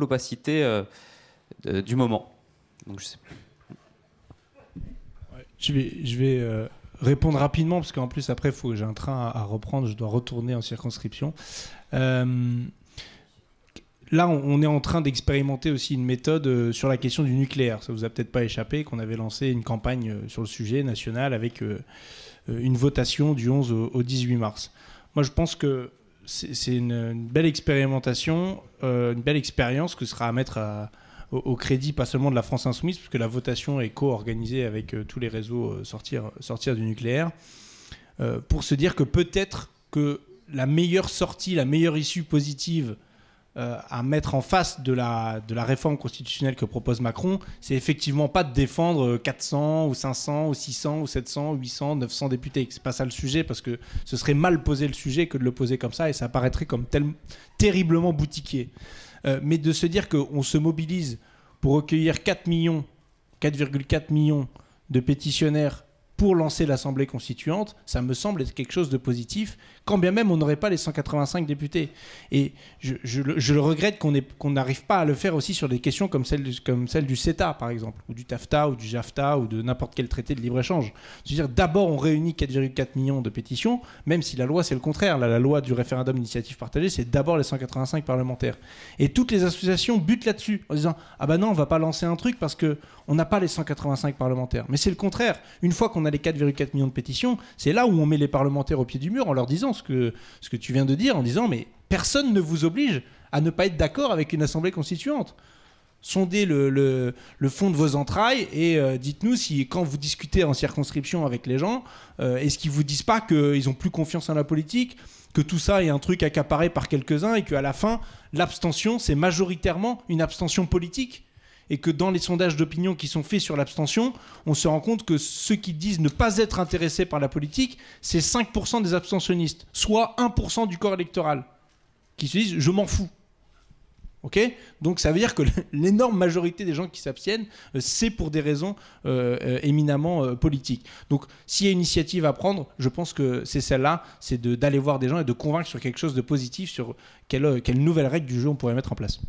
l'opacité euh, du moment. je, vais, je vais euh, répondre rapidement, parce qu'en plus, après, faut que j'ai un train à, reprendre, je dois retourner en circonscription. Euh, là, on, est en train d'expérimenter aussi une méthode sur la question du nucléaire. Ça vous a peut-être pas échappé qu'on avait lancé une campagne sur le sujet national avec une votation du 11 au, 18 mars. Moi, je pense que c'est une, belle expérimentation, euh, une belle expérience que sera à mettre au, crédit pas seulement de la France insoumise, puisque la votation est co-organisée avec euh, tous les réseaux euh, sortir du nucléaire, pour se dire que peut-être que la meilleure sortie, la meilleure issue positive euh, à mettre en face de la, de la réforme constitutionnelle que propose Macron, c'est effectivement pas de défendre 400 euh, ou 500 ou 600 ou 700 ou 800, 900 députés. C'est pas ça le sujet parce que ce serait mal poser le sujet que de le poser comme ça et ça paraîtrait comme terriblement boutiquier. Euh, mais de se dire qu'on se mobilise pour recueillir 4 millions, 4,4 millions de pétitionnaires pour lancer l'Assemblée constituante, ça me semble être quelque chose de positif, quand bien même on n'aurait pas les 185 députés. Et je, le, regrette qu'on n'arrive pas à le faire aussi sur des questions comme celle, du, comme celle du CETA, par exemple, ou du TAFTA, ou du JAFTA, ou de n'importe quel traité de libre-échange. C'est-à-dire, d'abord, on réunit 4,4 millions de pétitions, même si la loi, c'est le contraire. Là, la loi du référendum d'initiative partagée, c'est d'abord les 185 parlementaires. Et toutes les associations butent là-dessus, en disant, ah ben non, on ne va pas lancer un truc parce qu'on n'a pas les 185 parlementaires. Mais c'est le contraire. Une fois qu'on on a les 4,4 millions de pétitions, c'est là où on met les parlementaires au pied du mur en leur disant ce que, ce que tu viens de dire, en disant mais personne ne vous oblige à ne pas être d'accord avec une assemblée constituante. Sondez le, fond de vos entrailles et euh, dites-nous si, quand vous discutez en circonscription avec les gens, euh, est-ce qu'ils vous disent pas qu'ils ont plus confiance en la politique, que tout ça est un truc accaparé par quelques-uns et qu'à la fin, l'abstention, c'est majoritairement une abstention politique et que dans les sondages d'opinion qui sont faits sur l'abstention, on se rend compte que ceux qui disent ne pas être intéressés par la politique, c'est 5% des abstentionnistes, soit 1% du corps électoral, qui se disent je m'en fous. Ok Donc ça veut dire que l'énorme majorité des gens qui s'abstiennent, euh, c'est pour des raisons euh, euh, éminemment politiques. Donc s'il y a une initiative à prendre, je pense que c'est celle-là, c'est d'aller voir des gens et de convaincre sur quelque chose de positif, sur quelle nouvelle règle du jeu on pourrait mettre en place.